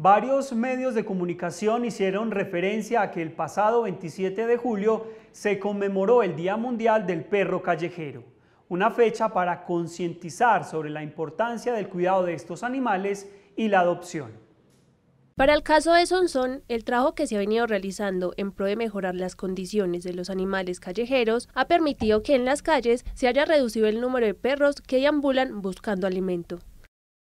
Varios medios de comunicación hicieron referencia a que el pasado 27 de julio se conmemoró el Día Mundial del Perro Callejero, una fecha para concientizar sobre la importancia del cuidado de estos animales y la adopción. Para el caso de Sonsón, el trabajo que se ha venido realizando en pro de mejorar las condiciones de los animales callejeros ha permitido que en las calles se haya reducido el número de perros que deambulan buscando alimento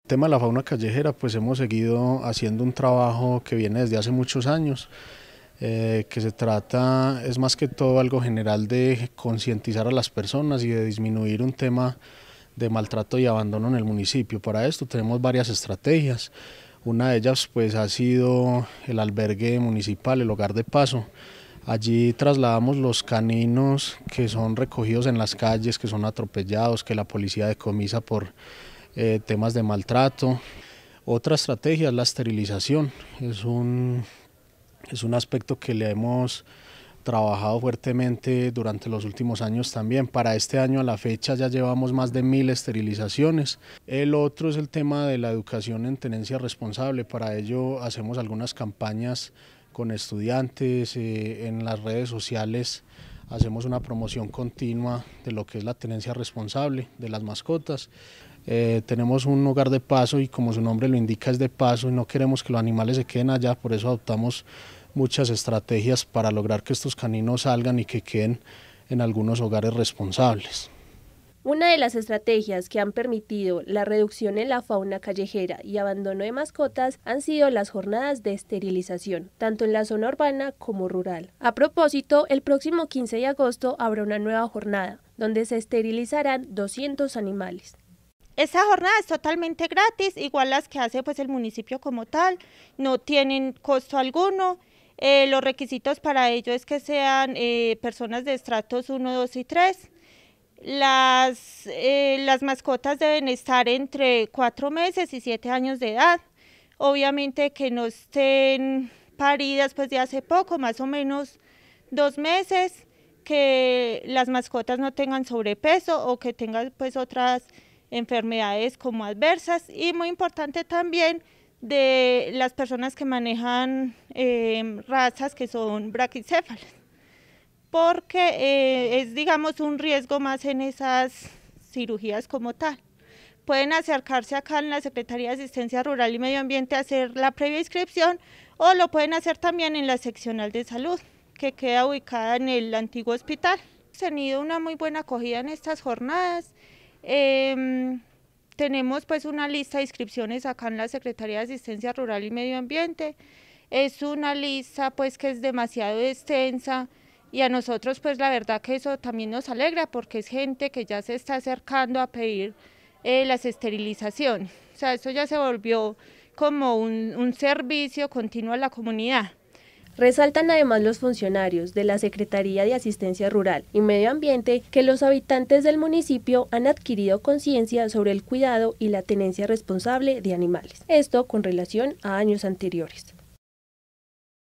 tema de la fauna callejera, pues hemos seguido haciendo un trabajo que viene desde hace muchos años, eh, que se trata, es más que todo algo general de concientizar a las personas y de disminuir un tema de maltrato y abandono en el municipio. Para esto tenemos varias estrategias. Una de ellas pues ha sido el albergue municipal, el hogar de paso. Allí trasladamos los caninos que son recogidos en las calles, que son atropellados, que la policía decomisa por eh, temas de maltrato. Otra estrategia es la esterilización, es un, es un aspecto que le hemos trabajado fuertemente durante los últimos años también. Para este año a la fecha ya llevamos más de mil esterilizaciones. El otro es el tema de la educación en tenencia responsable. Para ello hacemos algunas campañas con estudiantes, eh, en las redes sociales hacemos una promoción continua de lo que es la tenencia responsable de las mascotas. Eh, tenemos un hogar de paso y como su nombre lo indica es de paso y no queremos que los animales se queden allá, por eso adoptamos muchas estrategias para lograr que estos caninos salgan y que queden en algunos hogares responsables. Una de las estrategias que han permitido la reducción en la fauna callejera y abandono de mascotas han sido las jornadas de esterilización, tanto en la zona urbana como rural. A propósito, el próximo 15 de agosto habrá una nueva jornada, donde se esterilizarán 200 animales. Esa jornada es totalmente gratis, igual las que hace pues el municipio como tal, no tienen costo alguno. Eh, los requisitos para ello es que sean eh, personas de estratos 1, 2 y 3. Las, eh, las mascotas deben estar entre 4 meses y 7 años de edad. Obviamente que no estén paridas pues de hace poco, más o menos dos meses, que las mascotas no tengan sobrepeso o que tengan pues otras enfermedades como adversas y muy importante también de las personas que manejan em, razas que son braquicéfalas, porque eh, es digamos un riesgo más en esas cirugías como tal. Pueden acercarse acá en la Secretaría de Asistencia Rural y Medio Ambiente a hacer la previa inscripción o lo pueden hacer también en la seccional de salud que queda ubicada en el antiguo hospital. Hemos tenido una muy buena acogida en estas jornadas. Em, tenemos pues una lista de inscripciones acá en la Secretaría de Asistencia Rural y Medio Ambiente. Es una lista pues que es demasiado extensa y a nosotros pues la verdad que eso también nos alegra porque es gente que ya se está acercando a pedir eh, las esterilizaciones. O sea, eso ya se volvió como un servicio continuo a la comunidad. Resaltan además los funcionarios de la Secretaría de Asistencia Rural y Medio Ambiente que los habitantes del municipio han adquirido conciencia sobre el cuidado y la tenencia responsable de animales. Esto con relación a años anteriores.